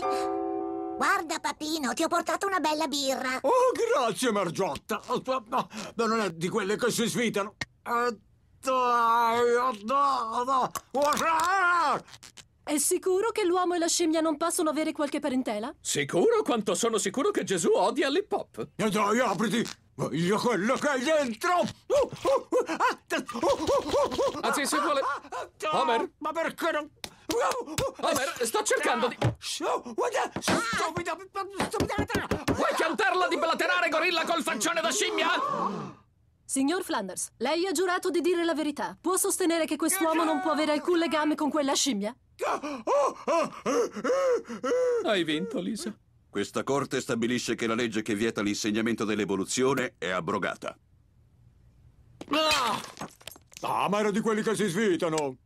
Guarda, papino, ti ho portato una bella birra. Oh, grazie, Margiotta. No, non è di quelle che si svitano. È sicuro che l'uomo e la scimmia non possono avere qualche parentela? Sicuro quanto sono sicuro che Gesù odia l'hip hop. E dai, apriti! Voglio quello che hai dentro! Anzi, se vuole... Homer? Ma perché non... Homer, sto cercando di... Vuoi cantarla di blaterare gorilla col faccione da scimmia? Signor Flanders, lei ha giurato di dire la verità. Può sostenere che quest'uomo non può avere alcun legame con quella scimmia? Hai vinto, Lisa. Questa corte stabilisce che la legge che vieta l'insegnamento dell'evoluzione è abrogata. Ah! Ah, ma era di quelli che si svitano!